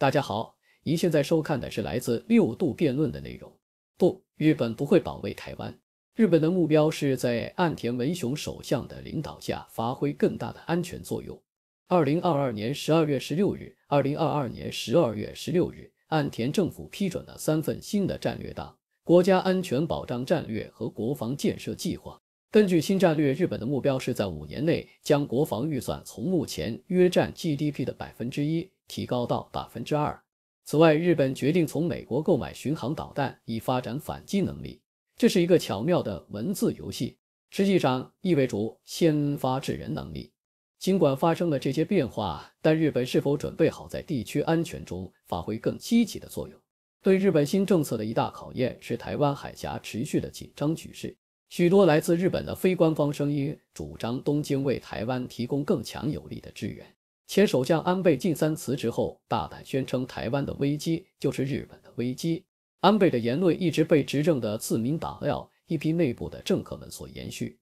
大家好，您现在收看的是来自六度辩论的内容。不，日本不会保卫台湾。日本的目标是在岸田文雄首相的领导下，发挥更大的安全作用。二零二二年十二月十六日，二零二二年十二月十六日，岸田政府批准了三份新的战略：，档国家安全保障战略和国防建设计划。根据新战略，日本的目标是在五年内将国防预算从目前约占 GDP 的百分之一。提高到百分之二。此外，日本决定从美国购买巡航导弹，以发展反击能力。这是一个巧妙的文字游戏，实际上意味着先发制人能力。尽管发生了这些变化，但日本是否准备好在地区安全中发挥更积极的作用，对日本新政策的一大考验是台湾海峡持续的紧张局势。许多来自日本的非官方声音主张东京为台湾提供更强有力的支援。前首相安倍晋三辞职后，大胆宣称台湾的危机就是日本的危机。安倍的言论一直被执政的自民党 L 一批内部的政客们所延续。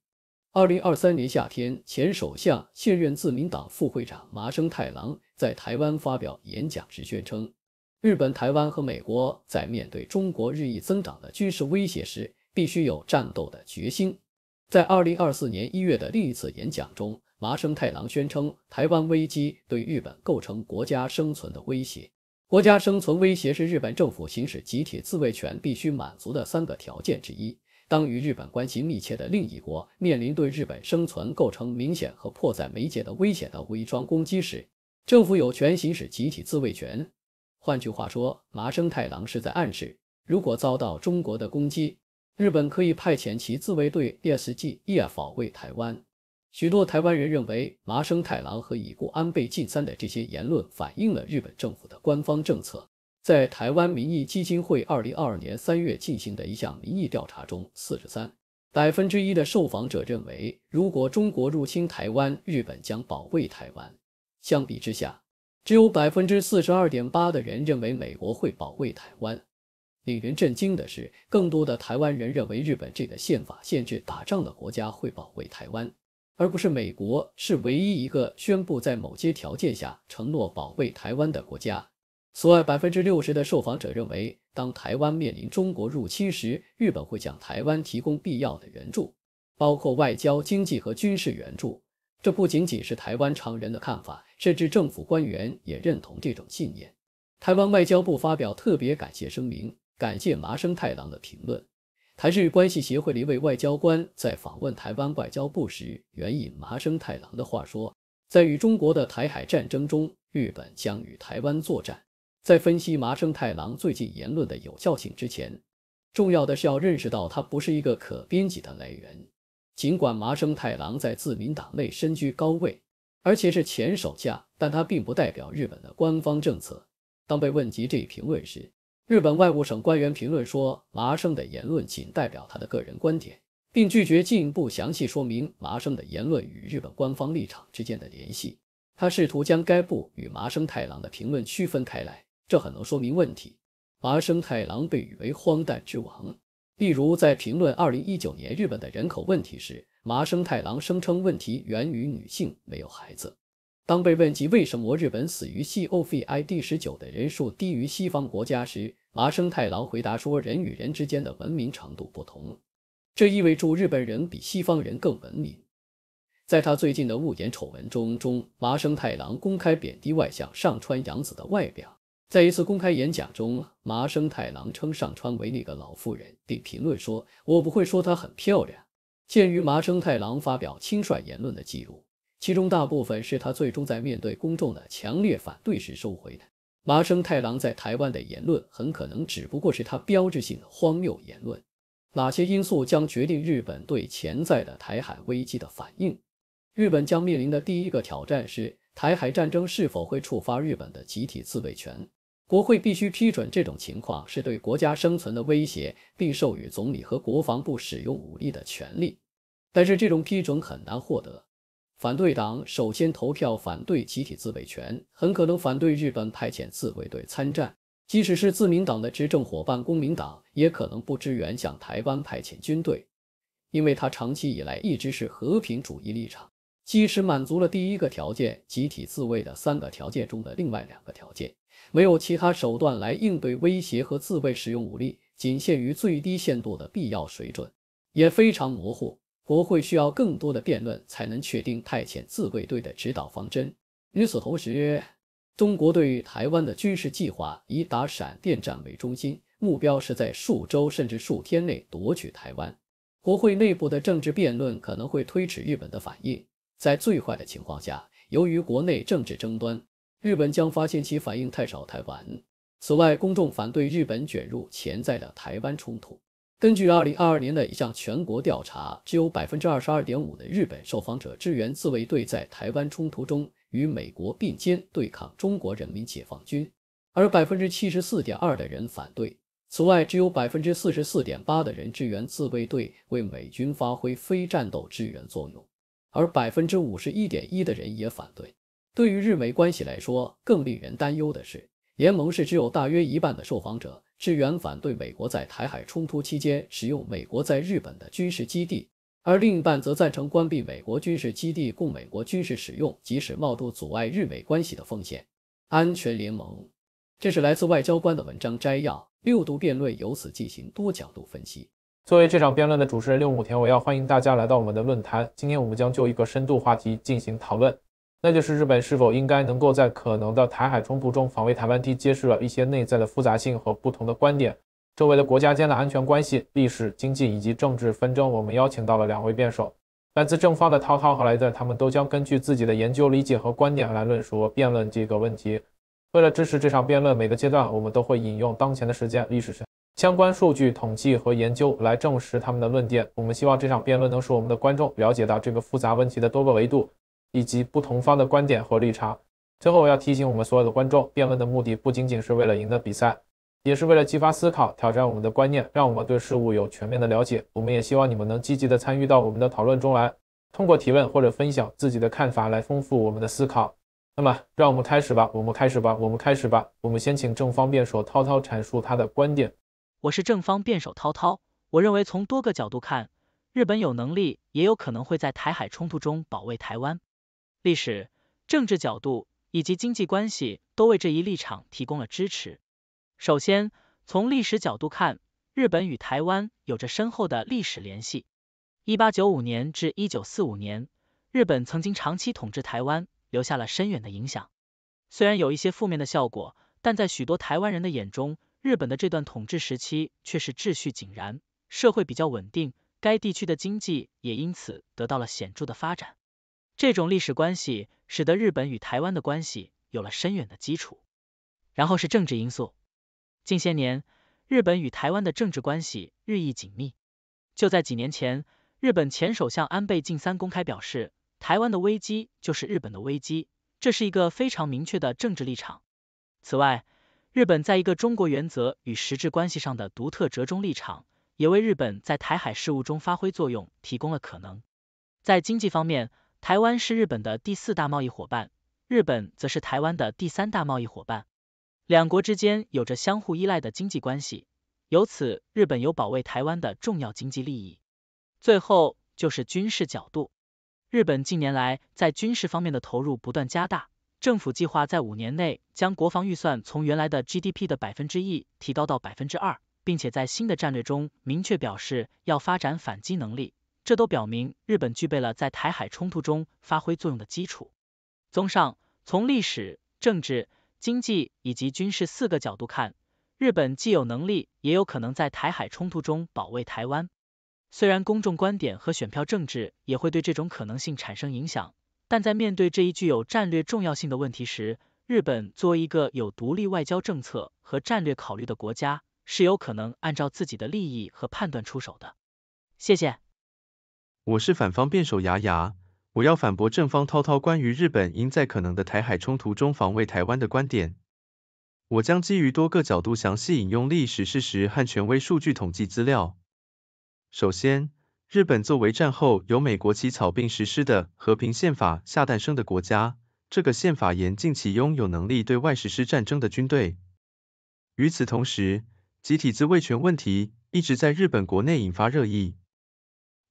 二零二三年夏天，前首相、现任自民党副会长麻生太郎在台湾发表演讲时宣称，日本、台湾和美国在面对中国日益增长的军事威胁时，必须有战斗的决心。在二零二四年一月的另一次演讲中，麻生太郎宣称，台湾危机对日本构成国家生存的威胁。国家生存威胁是日本政府行使集体自卫权必须满足的三个条件之一。当与日本关系密切的另一国面临对日本生存构成明显和迫在眉睫的危险的武装攻击时，政府有权行使集体自卫权。换句话说，麻生太郎是在暗示，如果遭到中国的攻击，日本可以派遣其自卫队 E.S.G.E. 保卫台湾。许多台湾人认为，麻生太郎和已故安倍晋三的这些言论反映了日本政府的官方政策。在台湾民意基金会2022年3月进行的一项民意调查中，43%的受访者认为，如果中国入侵台湾，日本将保卫台湾。相比之下，只有42.8%的人认为美国会保卫台湾。令人震惊的是，更多的台湾人认为，日本这个宪法限制打仗的国家会保卫台湾。而不是美国是唯一一个宣布在某些条件下承诺保卫台湾的国家。此外，百分之六十的受访者认为，当台湾面临中国入侵时，日本会向台湾提供必要的援助，包括外交、经济和军事援助。这不仅仅是台湾常人的看法，甚至政府官员也认同这种信念。台湾外交部发表特别感谢声明，感谢麻生太郎的评论。台日关系协会的一位外交官在访问台湾外交部时，援引麻生太郎的话说：“在与中国的台海战争中，日本将与台湾作战。”在分析麻生太郎最近言论的有效性之前，重要的是要认识到他不是一个可编辑的来源。尽管麻生太郎在自民党内身居高位，而且是前首相，但他并不代表日本的官方政策。当被问及这一评论时，日本外务省官员评论说，麻生的言论仅代表他的个人观点，并拒绝进一步详细说明麻生的言论与日本官方立场之间的联系。他试图将该部与麻生太郎的评论区分开来，这很能说明问题。麻生太郎被誉为“荒诞之王”，例如在评论2019年日本的人口问题时，麻生太郎声称问题源于女性没有孩子。当被问及为什么日本死于 COVID-19 的人数低于西方国家时，麻生太郎回答说：“人与人之间的文明程度不同，这意味着日本人比西方人更文明。”在他最近的物言丑闻中，中麻生太郎公开贬低外相上川洋子的外表。在一次公开演讲中，麻生太郎称上川为“那个老妇人”，并评论说：“我不会说她很漂亮。”鉴于麻生太郎发表轻率言论的记录。其中大部分是他最终在面对公众的强烈反对时收回的。麻生太郎在台湾的言论很可能只不过是他标志性的荒谬言论。哪些因素将决定日本对潜在的台海危机的反应？日本将面临的第一个挑战是，台海战争是否会触发日本的集体自卫权？国会必须批准这种情况是对国家生存的威胁，并授予总理和国防部使用武力的权利。但是这种批准很难获得。反对党首先投票反对集体自卫权，很可能反对日本派遣自卫队参战。即使是自民党的执政伙伴公民党，也可能不支援向台湾派遣军队，因为他长期以来一直是和平主义立场。即使满足了第一个条件，集体自卫的三个条件中的另外两个条件，没有其他手段来应对威胁和自卫，使用武力仅限于最低限度的必要水准，也非常模糊。国会需要更多的辩论才能确定派遣自卫队的指导方针。与此同时，中国对台湾的军事计划以打闪电战为中心，目标是在数周甚至数天内夺取台湾。国会内部的政治辩论可能会推迟日本的反应。在最坏的情况下，由于国内政治争端，日本将发现其反应太少太晚。此外，公众反对日本卷入潜在的台湾冲突。根据二零二二年的一项全国调查，只有百分之二十二点五的日本受访者支援自卫队在台湾冲突中与美国并肩对抗中国人民解放军，而百分之七十四点二的人反对。此外，只有百分之四十四点八的人支援自卫队为美军发挥非战斗支援作用，而百分之五十一点一的人也反对。对于日美关系来说，更令人担忧的是，联盟是只有大约一半的受访者。是远反对美国在台海冲突期间使用美国在日本的军事基地，而另一半则赞成关闭美国军事基地供美国军事使用，即使冒度阻碍日美关系的风险。安全联盟。这是来自外交官的文章摘要。六度辩论由此进行多角度分析。作为这场辩论的主持人，六亩田，我要欢迎大家来到我们的论坛。今天我们将就一个深度话题进行讨论。那就是日本是否应该能够在可能的台海冲突中防卫台湾？地揭示了一些内在的复杂性和不同的观点。周围的国家间的安全关系、历史、经济以及政治纷争。我们邀请到了两位辩手，来自正方的涛涛和来自他们都将根据自己的研究、理解和观点来论述辩论这个问题。为了支持这场辩论，每个阶段我们都会引用当前的时间、历史相关数据统计和研究来证实他们的论点。我们希望这场辩论能使我们的观众了解到这个复杂问题的多个维度。以及不同方的观点和立场。最后，我要提醒我们所有的观众，辩论的目的不仅仅是为了赢得比赛，也是为了激发思考，挑战我们的观念，让我们对事物有全面的了解。我们也希望你们能积极的参与到我们的讨论中来，通过提问或者分享自己的看法来丰富我们的思考。那么，让我们开始吧！我们开始吧！我们开始吧！我们先请正方辩手涛涛阐述他的观点。我是正方辩手涛涛，我认为从多个角度看，日本有能力也有可能会在台海冲突中保卫台湾。历史、政治角度以及经济关系都为这一立场提供了支持。首先，从历史角度看，日本与台湾有着深厚的历史联系。一八九五年至一九四五年，日本曾经长期统治台湾，留下了深远的影响。虽然有一些负面的效果，但在许多台湾人的眼中，日本的这段统治时期却是秩序井然，社会比较稳定，该地区的经济也因此得到了显著的发展。这种历史关系使得日本与台湾的关系有了深远的基础。然后是政治因素，近些年日本与台湾的政治关系日益紧密。就在几年前，日本前首相安倍晋三公开表示，台湾的危机就是日本的危机，这是一个非常明确的政治立场。此外，日本在一个中国原则与实质关系上的独特折中立场，也为日本在台海事务中发挥作用提供了可能。在经济方面，台湾是日本的第四大贸易伙伴，日本则是台湾的第三大贸易伙伴，两国之间有着相互依赖的经济关系，由此日本有保卫台湾的重要经济利益。最后就是军事角度，日本近年来在军事方面的投入不断加大，政府计划在五年内将国防预算从原来的 GDP 的百分之一提高到百分之二，并且在新的战略中明确表示要发展反击能力。这都表明日本具备了在台海冲突中发挥作用的基础。综上，从历史、政治、经济以及军事四个角度看，日本既有能力，也有可能在台海冲突中保卫台湾。虽然公众观点和选票政治也会对这种可能性产生影响，但在面对这一具有战略重要性的问题时，日本作为一个有独立外交政策和战略考虑的国家，是有可能按照自己的利益和判断出手的。谢谢。我是反方辩手牙牙，我要反驳正方涛涛关于日本应在可能的台海冲突中防卫台湾的观点。我将基于多个角度，详细引用历史事实和权威数据统计资料。首先，日本作为战后由美国起草并实施的和平宪法下诞生的国家，这个宪法严禁其拥有能力对外实施战争的军队。与此同时，集体自卫权问题一直在日本国内引发热议。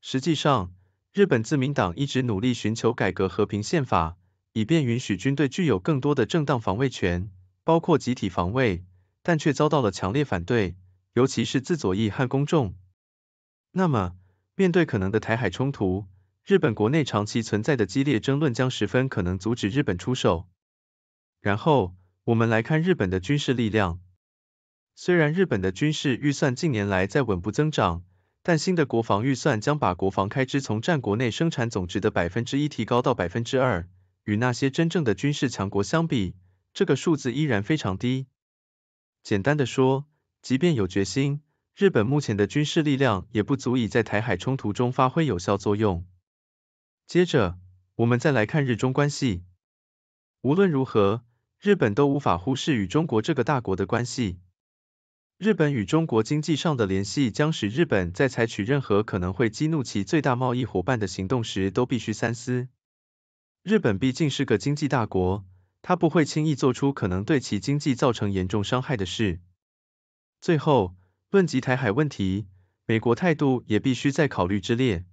实际上，日本自民党一直努力寻求改革和平宪法，以便允许军队具有更多的正当防卫权，包括集体防卫，但却遭到了强烈反对，尤其是自左翼和公众。那么，面对可能的台海冲突，日本国内长期存在的激烈争论将十分可能阻止日本出手。然后，我们来看日本的军事力量。虽然日本的军事预算近年来在稳步增长。但新的国防预算将把国防开支从占国内生产总值的百分之一提高到百分之二。与那些真正的军事强国相比，这个数字依然非常低。简单的说，即便有决心，日本目前的军事力量也不足以在台海冲突中发挥有效作用。接着，我们再来看日中关系。无论如何，日本都无法忽视与中国这个大国的关系。日本与中国经济上的联系，将使日本在采取任何可能会激怒其最大贸易伙伴的行动时，都必须三思。日本毕竟是个经济大国，它不会轻易做出可能对其经济造成严重伤害的事。最后，论及台海问题，美国态度也必须在考虑之列。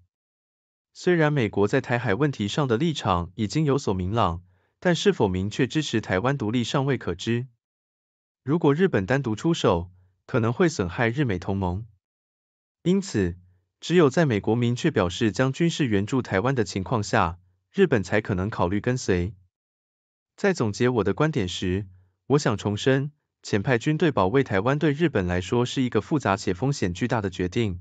虽然美国在台海问题上的立场已经有所明朗，但是否明确支持台湾独立尚未可知。如果日本单独出手，可能会损害日美同盟，因此只有在美国明确表示将军事援助台湾的情况下，日本才可能考虑跟随。在总结我的观点时，我想重申，遣派军队保卫台湾对日本来说是一个复杂且风险巨大的决定。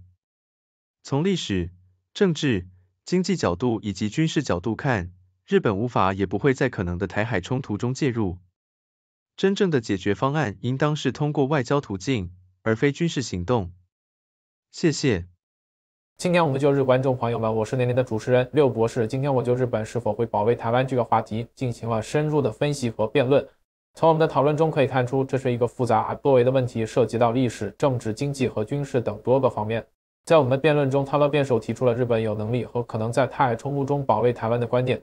从历史、政治、经济角度以及军事角度看，日本无法也不会在可能的台海冲突中介入。真正的解决方案应当是通过外交途径，而非军事行动。谢谢。今天，我们就日观众朋友们，我是年年的主持人六博士。今天，我就日本是否会保卫台湾这个话题进行了深入的分析和辩论。从我们的讨论中可以看出，这是一个复杂而多维的问题，涉及到历史、政治、经济和军事等多个方面。在我们的辩论中，讨论辩手提出了日本有能力和可能在台海冲突中保卫台湾的观点。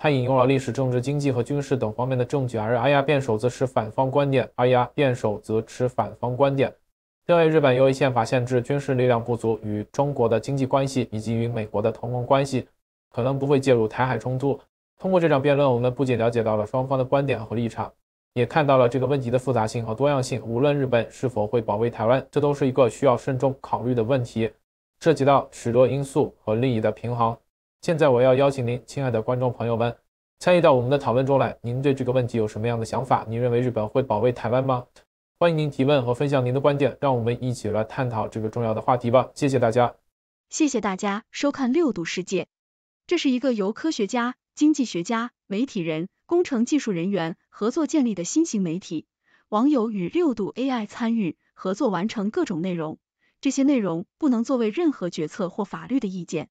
他引用了历史、政治、经济和军事等方面的证据，而阿亚辩手则持反方观点。阿亚辩手则持反方观点。认为日本由于宪法限制，军事力量不足，与中国的经济关系以及与美国的同盟关系，可能不会介入台海冲突。通过这场辩论，我们不仅了解到了双方的观点和立场，也看到了这个问题的复杂性和多样性。无论日本是否会保卫台湾，这都是一个需要慎重考虑的问题，涉及到许多因素和利益的平衡。现在我要邀请您，亲爱的观众朋友们，参与到我们的讨论中来。您对这个问题有什么样的想法？您认为日本会保卫台湾吗？欢迎您提问和分享您的观点，让我们一起来探讨这个重要的话题吧。谢谢大家。谢谢大家收看六度世界，这是一个由科学家、经济学家、媒体人、工程技术人员合作建立的新型媒体。网友与六度 AI 参与合作完成各种内容，这些内容不能作为任何决策或法律的意见。